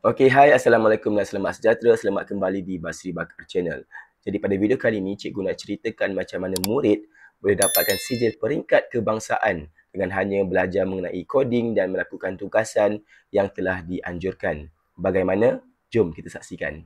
Okey, hai Assalamualaikum dan selamat sejahtera. Selamat kembali di Basri Bakar Channel. Jadi pada video kali ini, cikgu nak ceritakan macam mana murid boleh dapatkan sijil peringkat kebangsaan dengan hanya belajar mengenai coding dan melakukan tugasan yang telah dianjurkan. Bagaimana? Jom kita saksikan.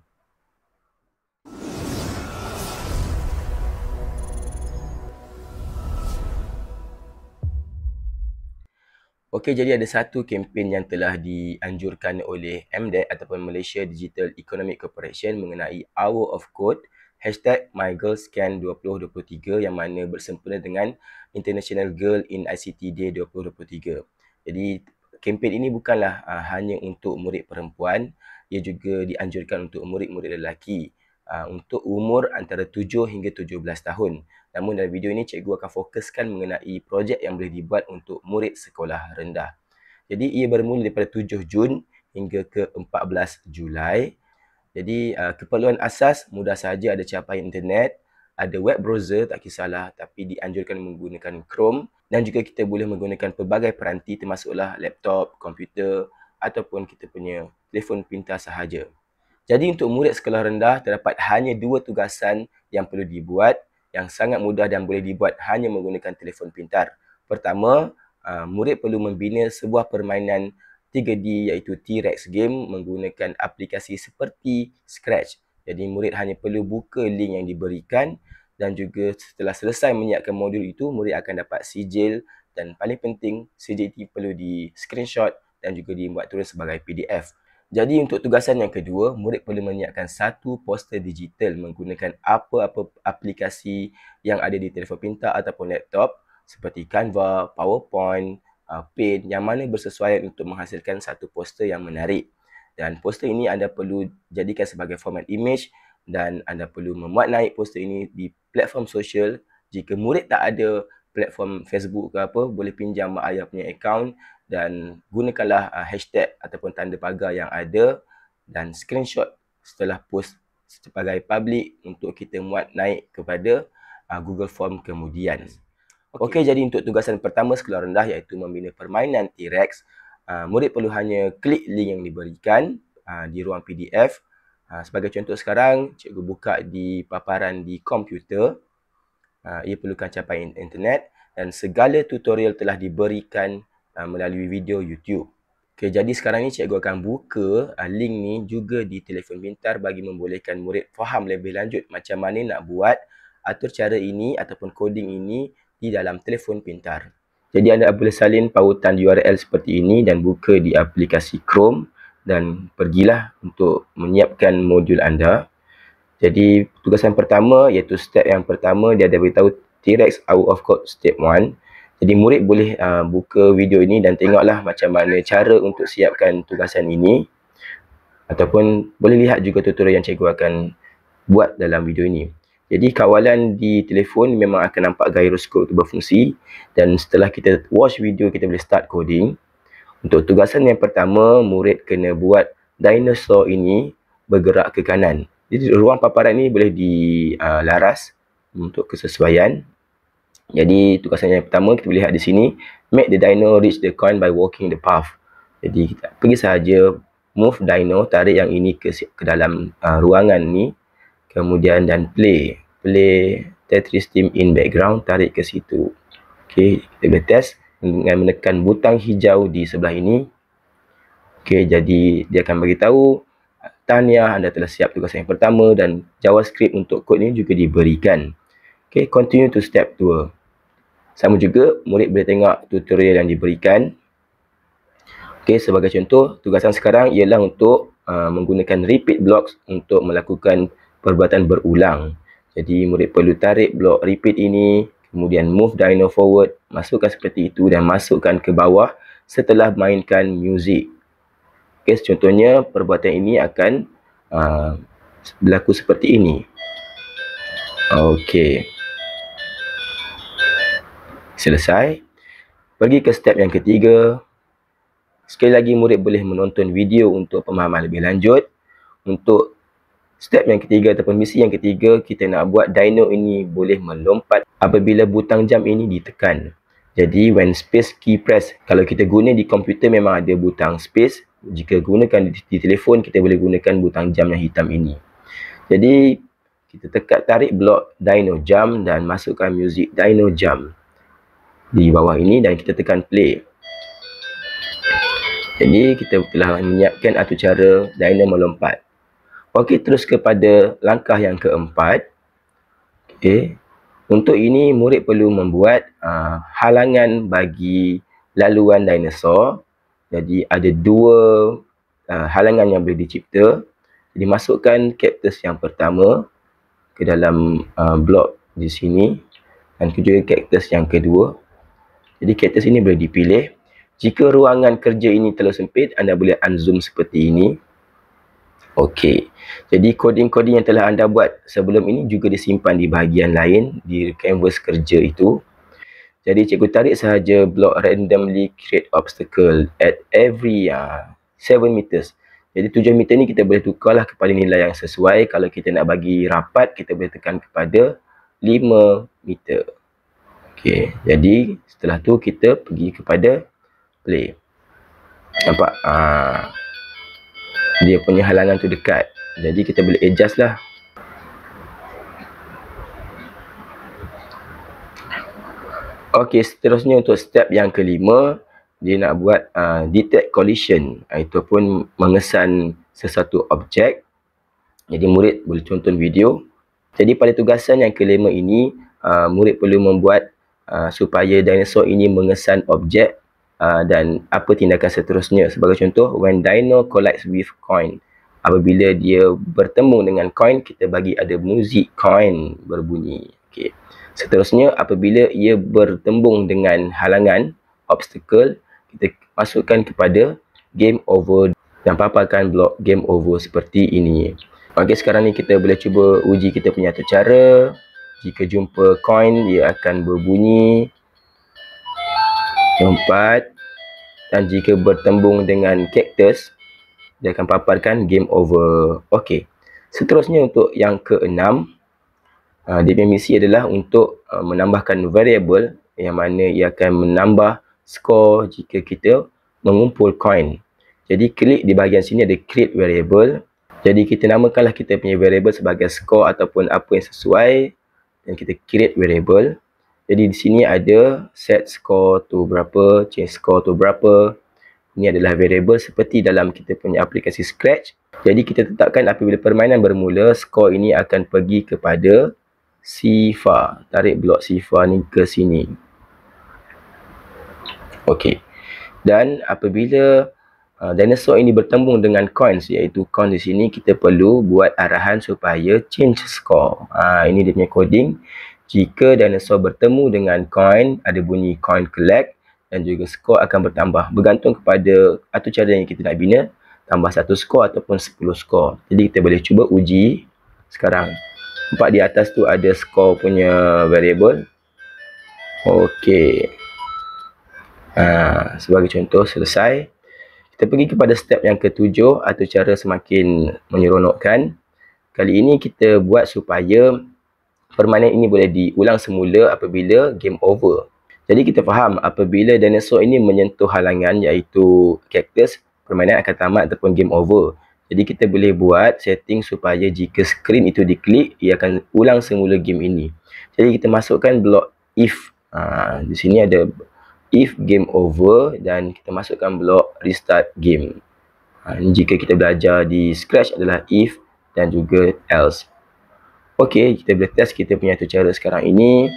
Okey, jadi ada satu kempen yang telah dianjurkan oleh MDEC ataupun Malaysia Digital Economic Corporation mengenai Hour of Code Hashtag MyGirlsCan2023 yang mana bersempena dengan International Girl in ICT Day 2023. Jadi kempen ini bukanlah uh, hanya untuk murid perempuan, ia juga dianjurkan untuk murid-murid lelaki uh, untuk umur antara 7 hingga 17 tahun. Namun dalam video ini cikgu akan fokuskan mengenai projek yang boleh dibuat untuk murid sekolah rendah. Jadi ia bermula daripada 7 Jun hingga ke 14 Julai. Jadi uh, keperluan asas mudah saja ada capai internet, ada web browser tak kisahlah tapi dianjurkan menggunakan Chrome dan juga kita boleh menggunakan pelbagai peranti termasuklah laptop, komputer ataupun kita punya telefon pintar sahaja. Jadi untuk murid sekolah rendah terdapat hanya dua tugasan yang perlu dibuat yang sangat mudah dan boleh dibuat hanya menggunakan telefon pintar. Pertama, ah, murid perlu membina sebuah permainan 3D iaitu T-Rex game menggunakan aplikasi seperti Scratch. Jadi murid hanya perlu buka link yang diberikan dan juga setelah selesai menyiapkan modul itu murid akan dapat sijil dan paling penting sijil itu perlu di screenshot dan juga dibuat turun sebagai PDF. Jadi untuk tugasan yang kedua, murid perlu menyiapkan satu poster digital menggunakan apa-apa aplikasi yang ada di telefon pintar ataupun laptop seperti Canva, PowerPoint, uh, Paint yang mana bersesuaian untuk menghasilkan satu poster yang menarik. Dan poster ini anda perlu jadikan sebagai format image dan anda perlu memuat naik poster ini di platform sosial. Jika murid tak ada platform Facebook ke apa, boleh pinjam mak ayah punya account dan gunakanlah uh, hashtag ataupun tanda pagar yang ada dan screenshot setelah post sebagai public untuk kita muat naik kepada uh, Google Form kemudian. Okey okay, jadi untuk tugasan pertama sekolah rendah iaitu membina permainan T-Rex uh, murid perlu hanya klik link yang diberikan uh, di ruang PDF. Uh, sebagai contoh sekarang cikgu buka di paparan di komputer. Uh, ia perlukan capai internet dan segala tutorial telah diberikan Ah, melalui video YouTube. Okay, jadi sekarang ni cikgu akan buka uh, link ni juga di telefon pintar bagi membolehkan murid faham lebih lanjut macam mana nak buat atur cara ini ataupun coding ini di dalam telefon pintar. Jadi anda boleh salin pautan URL seperti ini dan buka di aplikasi Chrome dan pergilah untuk menyiapkan modul anda. Jadi tugasan pertama iaitu step yang pertama dia ada beritahu T-Rex out of code step 1. Jadi murid boleh uh, buka video ini dan tengoklah macam mana cara untuk siapkan tugasan ini ataupun boleh lihat juga tutorial yang cikgu akan buat dalam video ini. Jadi kawalan di telefon memang akan nampak gyroscope itu berfungsi dan setelah kita watch video kita boleh start coding. Untuk tugasan yang pertama murid kena buat dinosaur ini bergerak ke kanan. Jadi ruang paparan ini boleh dilaras uh, untuk kesesuaian jadi tugasan yang pertama kita boleh lihat di sini Make the dino reach the coin by walking the path Jadi kita pergi saja, Move dino, tarik yang ini ke, ke dalam uh, ruangan ni Kemudian dan play Play Tetris Team in background, tarik ke situ Okay, kita boleh test Dengan menekan butang hijau di sebelah ini Okay, jadi dia akan beritahu Tahniah anda telah siap tugasan yang pertama Dan javascript untuk kod ni juga diberikan Okay, continue to step 2. Sama juga, murid boleh tengok tutorial yang diberikan. Okay, sebagai contoh, tugasan sekarang ialah untuk uh, menggunakan repeat blocks untuk melakukan perbuatan berulang. Jadi, murid perlu tarik blok repeat ini, kemudian move dino forward, masukkan seperti itu dan masukkan ke bawah setelah mainkan music. Okay, contohnya, perbuatan ini akan uh, berlaku seperti ini. Okay selesai. Pergi ke step yang ketiga. Sekali lagi murid boleh menonton video untuk pemahaman lebih lanjut. Untuk step yang ketiga ataupun misi yang ketiga, kita nak buat dino ini boleh melompat apabila butang jam ini ditekan. Jadi when space key press, kalau kita guna di komputer memang ada butang space. Jika gunakan di, di telefon, kita boleh gunakan butang jam yang hitam ini. Jadi kita tekan tarik blok dino jam dan masukkan music dino jam di bawah ini dan kita tekan play jadi kita telah menyiapkan atau cara dino melompat ok terus kepada langkah yang keempat ok untuk ini murid perlu membuat uh, halangan bagi laluan dinosaur jadi ada dua uh, halangan yang boleh dicipta jadi masukkan cactus yang pertama ke dalam uh, ah, blok di sini dan kemudian cactus yang kedua jadi kertas ini boleh dipilih. Jika ruangan kerja ini terlalu sempit, anda boleh unzoom seperti ini. Okey. Jadi coding-coding yang telah anda buat sebelum ini juga disimpan di bahagian lain di canvas kerja itu. Jadi cikgu tarik sahaja block randomly create obstacle at every uh, 7 meters. Jadi 7 meter ni kita boleh tukarlah kepada nilai yang sesuai. Kalau kita nak bagi rapat, kita boleh tekan kepada 5 meter. Okey, jadi setelah tu kita pergi kepada play. Nampak aa, ah. dia punya halangan tu dekat. Jadi kita boleh adjust lah. Okey, seterusnya untuk step yang kelima, dia nak buat uh, detect collision itu pun mengesan sesuatu objek. Jadi murid boleh tonton video. Jadi pada tugasan yang kelima ini, uh, murid perlu membuat Ah, supaya dinosaur ini mengesan objek uh, dan apa tindakan seterusnya. Sebagai contoh, when dino collides with coin. Apabila dia bertemu dengan coin, kita bagi ada muzik coin berbunyi. Okay. Seterusnya, apabila ia bertembung dengan halangan, obstacle, kita masukkan kepada game over dan paparkan blok game over seperti ini. Okey, sekarang ni kita boleh cuba uji kita punya tata cara jika jumpa coin ia akan berbunyi lompat dan jika bertembung dengan cactus dia akan paparkan game over okey seterusnya untuk yang keenam uh, dia punya misi adalah untuk uh, menambahkan variable yang mana ia akan menambah skor jika kita mengumpul coin jadi klik di bahagian sini ada create variable jadi kita namakanlah kita punya variable sebagai skor ataupun apa yang sesuai dan kita create variable jadi di sini ada set score tu berapa, change score tu berapa ini adalah variable seperti dalam kita punya aplikasi scratch jadi kita tetapkan apabila permainan bermula score ini akan pergi kepada sifa tarik blok sifa ni ke sini Okey. dan apabila Ah, dinosaur ini bertembung dengan coins iaitu coins di sini kita perlu buat arahan supaya change score uh, ini dia punya coding jika dinosaur bertemu dengan coin ada bunyi coin collect dan juga score akan bertambah bergantung kepada atau cara yang kita nak bina tambah satu score ataupun 10 score jadi kita boleh cuba uji sekarang nampak di atas tu ada score punya variable ok uh, ah, sebagai contoh selesai kita pergi kepada step yang ketujuh atau cara semakin menyeronokkan. Kali ini kita buat supaya permainan ini boleh diulang semula apabila game over. Jadi kita faham apabila dinosaur ini menyentuh halangan iaitu cactus, permainan akan tamat ataupun game over. Jadi kita boleh buat setting supaya jika screen itu diklik, ia akan ulang semula game ini. Jadi kita masukkan blok if. Ha, di sini ada if game over dan kita masukkan blok restart game. Ha, ini jika kita belajar di scratch adalah if dan juga else. Okey, kita boleh test kita punya tu cara sekarang ini.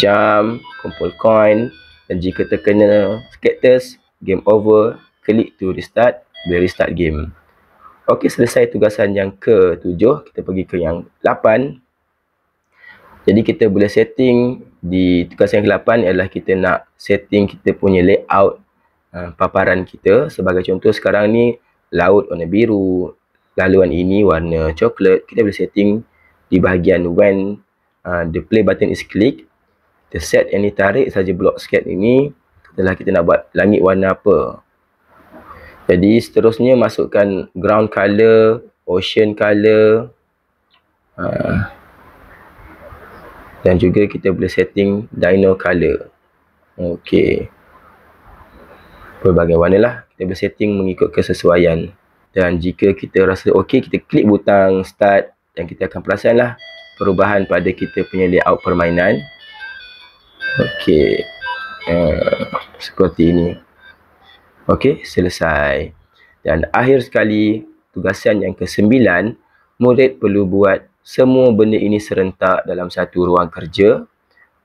jam kumpul coin dan jika terkena skaters, game over, klik to restart, boleh restart game. Okey, selesai tugasan yang ke-7, kita pergi ke yang lapan. Jadi kita boleh setting di tugas yang ke-8 ialah kita nak setting kita punya layout uh, paparan kita. Sebagai contoh sekarang ni laut warna biru, laluan ini warna coklat. Kita boleh setting di bahagian when uh, the play button is click. Kita set yang ni tarik saja blok sket ini. Setelah kita nak buat langit warna apa. Jadi seterusnya masukkan ground color, ocean color. Uh, ah, dan juga kita boleh setting dino color okey warna lah. kita boleh setting mengikut kesesuaian dan jika kita rasa okey kita klik butang start dan kita akan lah perubahan pada kita punya layout permainan okey uh, seperti ini okey selesai dan akhir sekali tugasan yang ke-9 murid perlu buat semua benda ini serentak dalam satu ruang kerja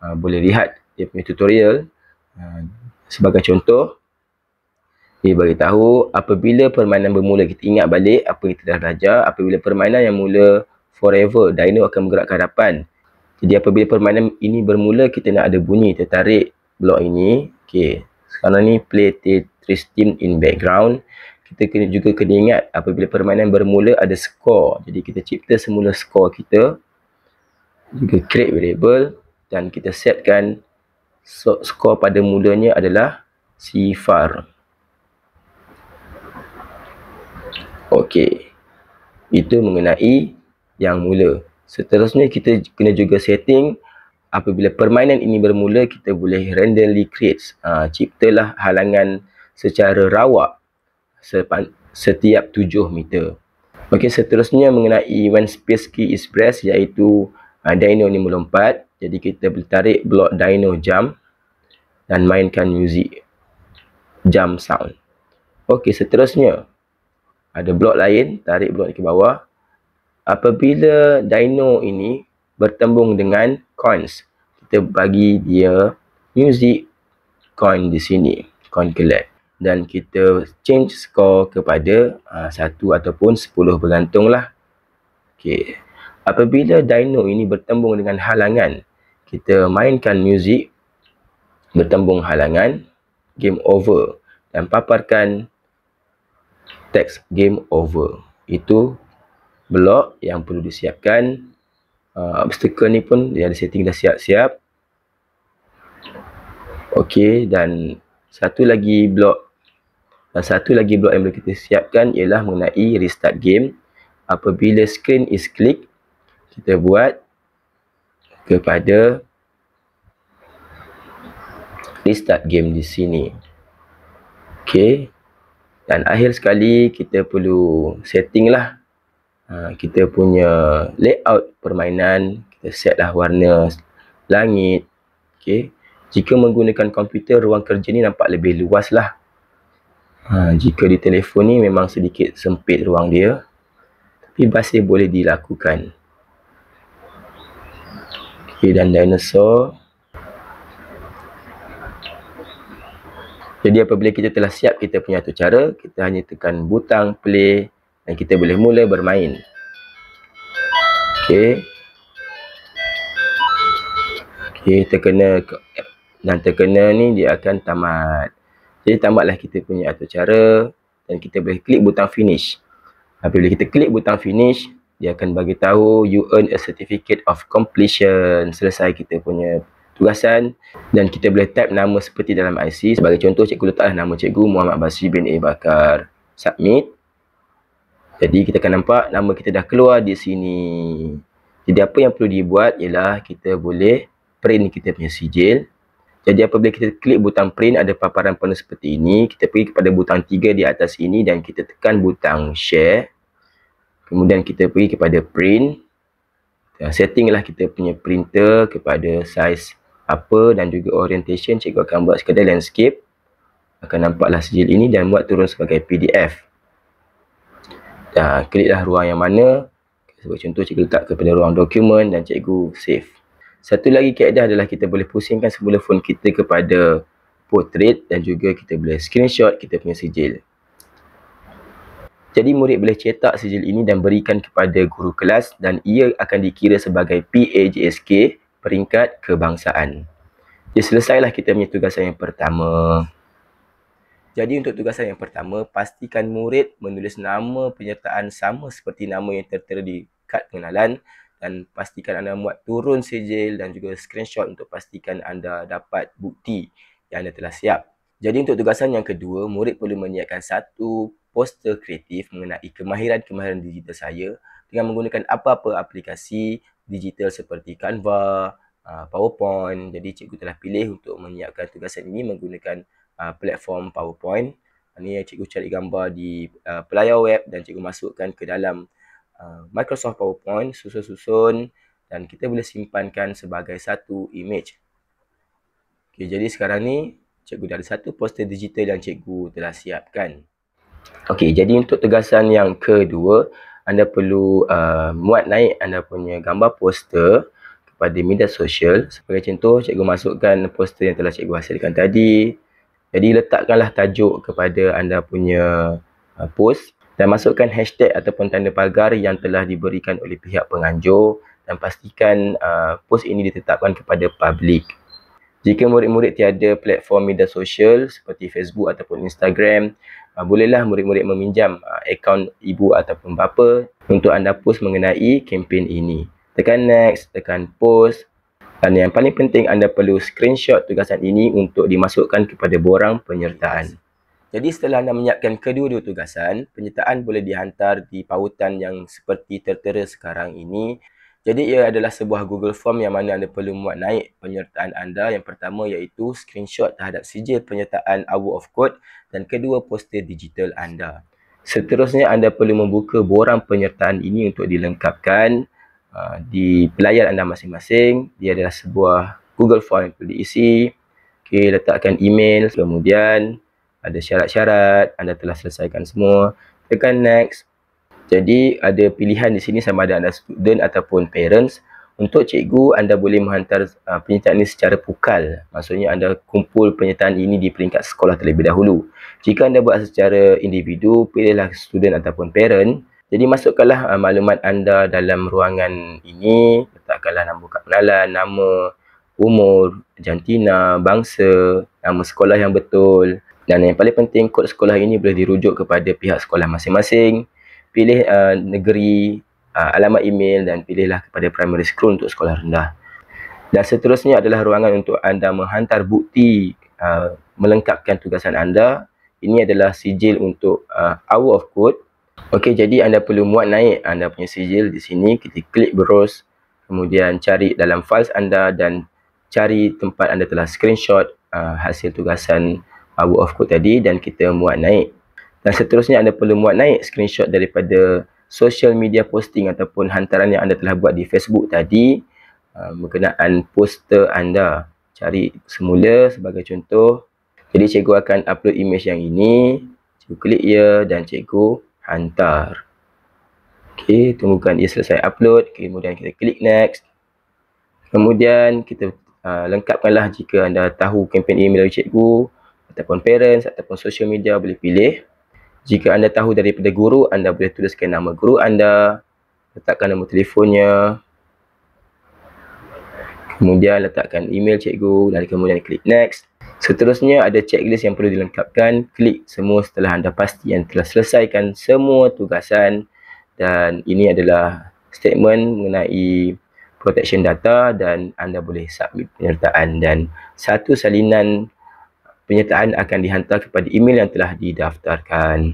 uh, boleh lihat dia punya tutorial uh, sebagai contoh dia bagi tahu apabila permainan bermula kita ingat balik apa kita dah belajar apabila permainan yang mula forever dino akan bergerak ke hadapan jadi apabila permainan ini bermula kita nak ada bunyi tertarik blok ini okey sekarang ni play Tetris team in background kita kena juga kena ingat apabila permainan bermula ada skor. Jadi kita cipta semula skor kita. Juga create variable dan kita setkan so, skor pada mulanya adalah sifar. Okey. Itu mengenai yang mula. Seterusnya kita kena juga setting apabila permainan ini bermula kita boleh randomly create. Ha, ciptalah halangan secara rawak setiap 7 meter. Okey seterusnya mengenai when space key is pressed iaitu uh, dino ni melompat. Jadi kita boleh tarik blok dino jump dan mainkan music jump sound. Okey seterusnya ada blok lain, tarik blok ke bawah. Apabila dino ini bertembung dengan coins, kita bagi dia music coin di sini, coin collect dan kita change score kepada ah, satu ataupun sepuluh bergantung lah. Okay. Apabila dino ini bertembung dengan halangan, kita mainkan music bertembung halangan, game over dan paparkan teks game over. Itu blok yang perlu disiapkan. Uh, obstacle ni pun dia ada setting dah siap-siap. Okey dan satu lagi blok satu lagi blok yang boleh kita siapkan ialah mengenai restart game apabila screen is click kita buat kepada restart game di sini ok dan akhir sekali kita perlu setting lah ha, kita punya layout permainan kita set lah warna langit ok jika menggunakan komputer ruang kerja ni nampak lebih luas lah Ha, jika di telefon ni memang sedikit sempit ruang dia. Tapi masih boleh dilakukan. Okay, dan dinosaur. Jadi apabila kita telah siap kita punya satu cara, kita hanya tekan butang play dan kita boleh mula bermain. Okey. Okey, terkena dan terkena ni dia akan tamat. Jadi tambahlah kita punya atur cara dan kita boleh klik butang finish. Apabila ha, kita klik butang finish, dia akan bagi tahu you earn a certificate of completion. Selesai kita punya tugasan dan kita boleh type nama seperti dalam IC. Sebagai contoh, cikgu letaklah nama cikgu Muhammad Basri bin A. Bakar. Submit. Jadi kita akan nampak nama kita dah keluar di sini. Jadi apa yang perlu dibuat ialah kita boleh print kita punya sijil. Jadi apabila kita klik butang print ada paparan penuh seperti ini. Kita pergi kepada butang tiga di atas ini dan kita tekan butang share. Kemudian kita pergi kepada print. Dan settinglah kita punya printer kepada size apa dan juga orientation. Cikgu akan buat sekadar landscape. Akan nampaklah sijil ini dan buat turun sebagai PDF. Dan kliklah ruang yang mana. Sebagai contoh cikgu letak kepada ruang dokumen dan cikgu save. Satu lagi kaedah adalah kita boleh pusingkan semula phone kita kepada portrait dan juga kita boleh screenshot kita punya sijil. Jadi murid boleh cetak sijil ini dan berikan kepada guru kelas dan ia akan dikira sebagai PAJSK peringkat kebangsaan. Jadi selesailah kita punya tugasan yang pertama. Jadi untuk tugasan yang pertama, pastikan murid menulis nama penyertaan sama seperti nama yang tertera di kad pengenalan dan pastikan anda muat turun sejil dan juga screenshot untuk pastikan anda dapat bukti yang anda telah siap. Jadi untuk tugasan yang kedua, murid perlu menyiapkan satu poster kreatif mengenai kemahiran-kemahiran digital saya dengan menggunakan apa-apa aplikasi digital seperti Canva, uh, PowerPoint. Jadi cikgu telah pilih untuk menyiapkan tugasan ini menggunakan uh, platform PowerPoint. Ini cikgu cari gambar di uh, pelayar web dan cikgu masukkan ke dalam Uh, Microsoft PowerPoint susun-susun dan kita boleh simpankan sebagai satu image. Okay, jadi sekarang ni cikgu dah ada satu poster digital yang cikgu telah siapkan. Okey, jadi untuk tugasan yang kedua, anda perlu uh, muat naik anda punya gambar poster kepada media sosial. Sebagai contoh, cikgu masukkan poster yang telah cikgu hasilkan tadi. Jadi letakkanlah tajuk kepada anda punya uh, post dan masukkan hashtag ataupun tanda pagar yang telah diberikan oleh pihak penganjur dan pastikan uh, post ini ditetapkan kepada publik. Jika murid-murid tiada platform media sosial seperti Facebook ataupun Instagram, uh, bolehlah murid-murid meminjam uh, akaun ibu ataupun bapa untuk anda post mengenai kempen ini. Tekan next, tekan post dan yang paling penting anda perlu screenshot tugasan ini untuk dimasukkan kepada borang penyertaan. Jadi setelah anda menyiapkan kedua-dua tugasan, penyertaan boleh dihantar di pautan yang seperti tertera sekarang ini. Jadi ia adalah sebuah Google Form yang mana anda perlu muat naik penyertaan anda. Yang pertama iaitu screenshot terhadap sijil penyertaan hour of code dan kedua poster digital anda. Seterusnya anda perlu membuka borang penyertaan ini untuk dilengkapkan uh, di pelayar anda masing-masing. Ia adalah sebuah Google Form yang perlu diisi. Okay, letakkan email kemudian ada syarat-syarat, anda telah selesaikan semua. Tekan next. Jadi ada pilihan di sini sama ada anda student ataupun parents. Untuk cikgu, anda boleh menghantar uh, penyertaan ini secara pukal. Maksudnya anda kumpul penyertaan ini di peringkat sekolah terlebih dahulu. Jika anda buat secara individu, pilihlah student ataupun parent. Jadi masukkanlah uh, maklumat anda dalam ruangan ini. Letakkanlah nombor kad penalan, nama, umur, jantina, bangsa, nama sekolah yang betul. Dan yang paling penting kod sekolah ini boleh dirujuk kepada pihak sekolah masing-masing. Pilih uh, negeri, uh, alamat email dan pilihlah kepada primary school untuk sekolah rendah. Dan seterusnya adalah ruangan untuk anda menghantar bukti uh, melengkapkan tugasan anda. Ini adalah sijil untuk uh, hour of code. Okey, jadi anda perlu muat naik anda punya sijil di sini. Kita klik browse, kemudian cari dalam files anda dan cari tempat anda telah screenshot uh, hasil tugasan anda. Abu of Code tadi dan kita muat naik. Dan seterusnya anda perlu muat naik screenshot daripada social media posting ataupun hantaran yang anda telah buat di Facebook tadi uh, berkenaan poster anda. Cari semula sebagai contoh. Jadi cikgu akan upload image yang ini. Cikgu klik ya dan cikgu hantar. Okey, tunggukan ia selesai upload. Okay, kemudian kita klik next. Kemudian kita uh, lengkapkanlah jika anda tahu kempen ini dari cikgu ataupun parents ataupun social media boleh pilih. Jika anda tahu daripada guru, anda boleh tuliskan nama guru anda, letakkan nombor telefonnya, kemudian letakkan email cikgu dan kemudian klik next. Seterusnya ada checklist yang perlu dilengkapkan, klik semua setelah anda pasti yang telah selesaikan semua tugasan dan ini adalah statement mengenai protection data dan anda boleh submit penyertaan dan satu salinan penyertaan akan dihantar kepada email yang telah didaftarkan.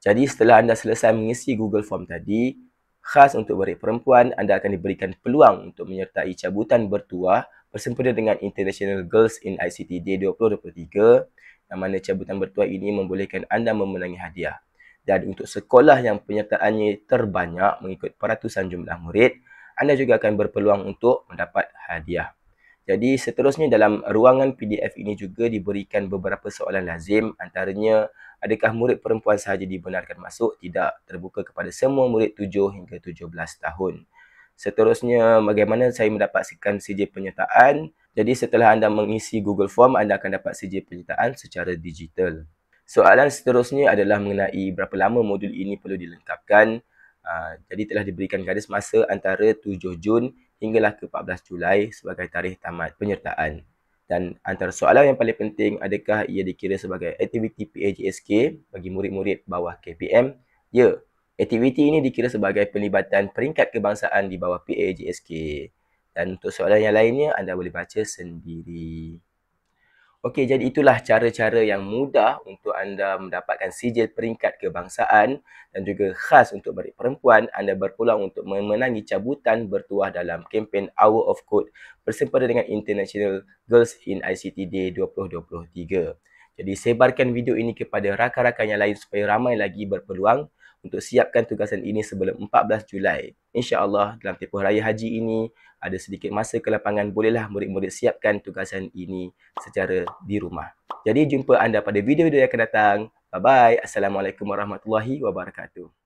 Jadi setelah anda selesai mengisi Google Form tadi, khas untuk warik perempuan, anda akan diberikan peluang untuk menyertai cabutan bertuah bersempena dengan International Girls in ICT Day 2023 yang mana cabutan bertuah ini membolehkan anda memenangi hadiah. Dan untuk sekolah yang penyertaannya terbanyak mengikut peratusan jumlah murid, anda juga akan berpeluang untuk mendapat hadiah. Jadi seterusnya dalam ruangan PDF ini juga diberikan beberapa soalan lazim antaranya adakah murid perempuan sahaja dibenarkan masuk tidak terbuka kepada semua murid 7 hingga 17 tahun. Seterusnya bagaimana saya mendapatkan CJ penyertaan? Jadi setelah anda mengisi Google Form anda akan dapat CJ penyertaan secara digital. Soalan seterusnya adalah mengenai berapa lama modul ini perlu dilengkapkan. Aa, ah, jadi telah diberikan garis masa antara 7 Jun hinggalah ke 14 Julai sebagai tarikh tamat penyertaan. Dan antara soalan yang paling penting adakah ia dikira sebagai aktiviti PAJSK bagi murid-murid bawah KPM? Ya, aktiviti ini dikira sebagai pelibatan peringkat kebangsaan di bawah PAJSK. Dan untuk soalan yang lainnya anda boleh baca sendiri. Okey, jadi itulah cara-cara yang mudah untuk anda mendapatkan sijil peringkat kebangsaan dan juga khas untuk beri perempuan anda berpeluang untuk memenangi cabutan bertuah dalam kempen Hour of Code bersempena dengan International Girls in ICT Day 2023. Jadi sebarkan video ini kepada rakan-rakan yang lain supaya ramai lagi berpeluang untuk siapkan tugasan ini sebelum 14 Julai. InsyaAllah dalam tempoh raya haji ini ada sedikit masa ke lapangan bolehlah murid-murid siapkan tugasan ini secara di rumah. Jadi jumpa anda pada video-video yang akan datang. Bye-bye. Assalamualaikum warahmatullahi wabarakatuh.